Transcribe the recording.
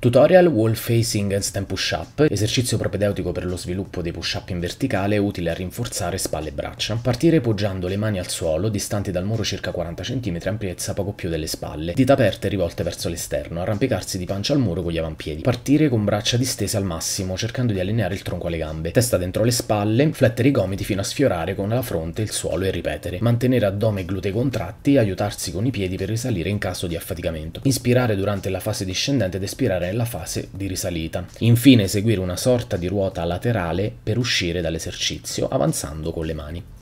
Tutorial Wall Facing and Stand Push-Up, esercizio propedeutico per lo sviluppo dei push-up in verticale utile a rinforzare spalle e braccia. Partire poggiando le mani al suolo, distanti dal muro circa 40 cm, ampiezza poco più delle spalle, dita aperte rivolte verso l'esterno, arrampicarsi di pancia al muro con gli avampiedi. Partire con braccia distese al massimo, cercando di allineare il tronco alle gambe, testa dentro le spalle, flettere i gomiti fino a sfiorare con la fronte il suolo e ripetere. Mantenere addome e glutei contratti, aiutarsi con i piedi per risalire in caso di affaticamento. Inspirare durante la fase discendente ed espirare la fase di risalita. Infine eseguire una sorta di ruota laterale per uscire dall'esercizio avanzando con le mani.